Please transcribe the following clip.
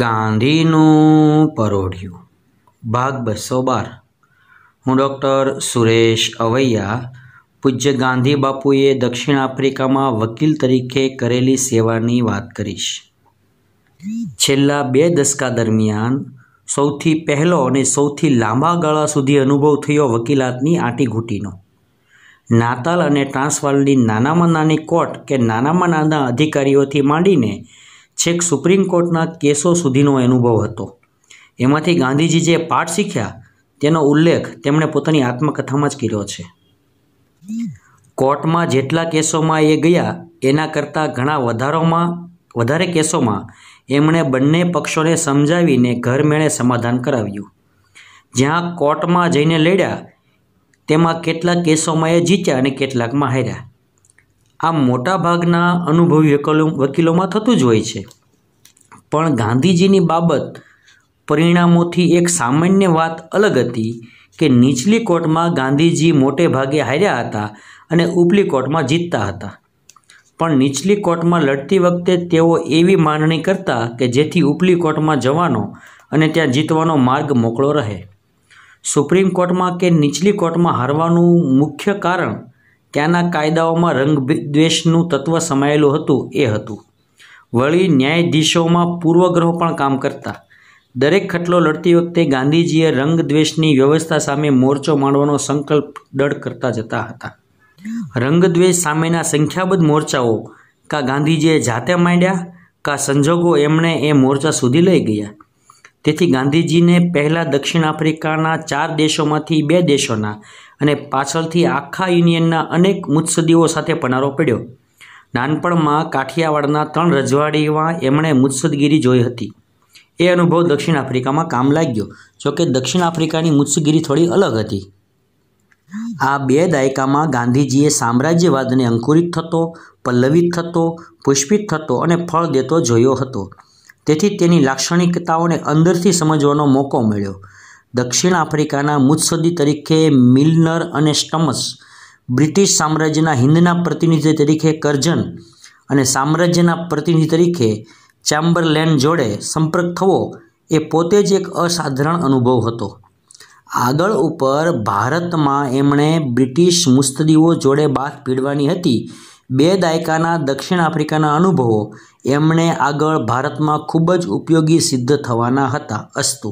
ગાંધીનું પરોઢિયું ભાગ બસો બાર હું ડૉક્ટર સુરેશ અવૈયા પૂજ્ય ગાંધી બાપુએ દક્ષિણ આફ્રિકામાં વકીલ તરીકે કરેલી સેવાની વાત કરીશ છેલ્લા બે દશકા દરમિયાન સૌથી પહેલો અને સૌથી લાંબા ગાળા સુધી અનુભવ થયો વકીલાતની આંટીઘૂંટીનો નાતાલ અને ટ્રાન્સવાલની નાનામાં નાની કોર્ટ કે નાનામાં નાના અધિકારીઓથી માંડીને છેક સુપ્રીમ કોર્ટના કેસો સુધીનો અનુભવ હતો એમાંથી ગાંધીજી જે પાઠ શીખ્યા તેનો ઉલ્લેખ તેમણે પોતાની આત્મકથામાં જ કર્યો છે કોર્ટમાં જેટલા કેસોમાં એ ગયા એના કરતાં ઘણા વધારોમાં વધારે કેસોમાં એમણે બંને પક્ષોને સમજાવીને ઘરમેળે સમાધાન કરાવ્યું જ્યાં કોર્ટમાં જઈને લડ્યા તેમાં કેટલાક કેસોમાં એ જીત્યા અને કેટલાકમાં હાર્યા આ મોટાભાગના અનુભવી વકીલો વકીલોમાં થતું જ હોય છે પણ ગાંધીજીની બાબત પરિણામોથી એક સામાન્ય વાત અલગ હતી કે નીચલી કોર્ટમાં ગાંધીજી મોટે ભાગે હાર્યા હતા અને ઉપલી કોર્ટમાં જીતતા હતા પણ નીચલી કોર્ટમાં લડતી વખતે તેઓ એવી માંગણી કરતા કે જેથી ઉપલી કોર્ટમાં જવાનો અને ત્યાં જીતવાનો માર્ગ મોકળો રહે સુપ્રીમ કોર્ટમાં કે નીચલી કોર્ટમાં હારવાનું મુખ્ય કારણ ત્યાંના કાયદાઓમાં રંગદ્વેષનું તત્વ સમાયેલું હતું એ હતું વળી ન્યાયાધીશોમાં પૂર્વગ્રહો પણ કામ કરતા દરેક ખટલો લડતી વખતે ગાંધીજીએ રંગદ્વેષની વ્યવસ્થા સામે મોરચો માંડવાનો સંકલ્પ દળ કરતા જતા હતા રંગદ્વેષ સામેના સંખ્યાબંધ મોરચાઓ કાં ગાંધીજીએ જાતે માંડ્યા કાં સંજોગો એમણે એ મોરચા સુધી લઈ ગયા તેથી ગાંધીજીને પહેલાં દક્ષિણ આફ્રિકાના ચાર દેશોમાંથી બે દેશોના અને પાછળથી આખા યુનિયનના અનેક મુત્સદીઓ સાથે પનારો પડ્યો નાનપણમાં કાઠિયાવાડના ત્રણ રજવાડીમાં એમણે મુત્સદગીરી જોઈ હતી એ અનુભવ દક્ષિણ આફ્રિકામાં કામ લાગ્યો જોકે દક્ષિણ આફ્રિકાની મુત્સદગીરી થોડી અલગ હતી આ બે દાયકામાં ગાંધીજીએ સામ્રાજ્યવાદને અંકુરિત થતો પલ્લવિત થતો પુષ્પિત થતો અને ફળ દેતો જોયો હતો તેથી તેની લાક્ષણિકતાઓને અંદરથી સમજવાનો મોકો મળ્યો દક્ષિણ આફ્રિકાના મુત્સદી તરીકે મિલનર અને સ્ટમસ બ્રિટિશ સામ્રાજ્યના હિન્દના પ્રતિનિધિ તરીકે કરજન અને સામ્રાજ્યના પ્રતિનિધિ તરીકે ચેમ્બરલેન જોડે સંપર્ક થવો એ પોતે જ એક અસાધારણ અનુભવ હતો આગળ ઉપર ભારતમાં એમણે બ્રિટિશ મુસ્તદીઓ જોડે બાથ પીડવાની હતી બે દાયકાના દક્ષિણ આફ્રિકાના અનુભવો એમણે આગળ ભારતમાં ખૂબ જ ઉપયોગી સિદ્ધ થવાના હતા અસ્તુ